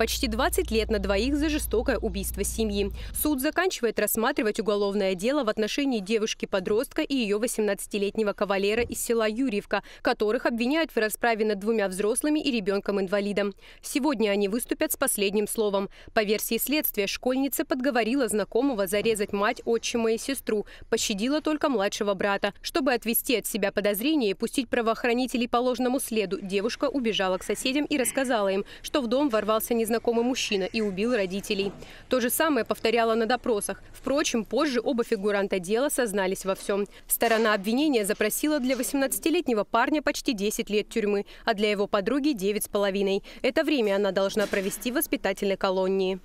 Почти 20 лет на двоих за жестокое убийство семьи. Суд заканчивает рассматривать уголовное дело в отношении девушки-подростка и ее 18-летнего кавалера из села Юрьевка, которых обвиняют в расправе над двумя взрослыми и ребенком-инвалидом. Сегодня они выступят с последним словом. По версии следствия, школьница подговорила знакомого зарезать мать, отчима и сестру, пощадила только младшего брата. Чтобы отвести от себя подозрения и пустить правоохранителей по ложному следу, девушка убежала к соседям и рассказала им, что в дом ворвался незнакомый знакомый мужчина и убил родителей. То же самое повторяла на допросах. Впрочем, позже оба фигуранта дела сознались во всем. Сторона обвинения запросила для 18-летнего парня почти 10 лет тюрьмы, а для его подруги – 9,5. Это время она должна провести в воспитательной колонии.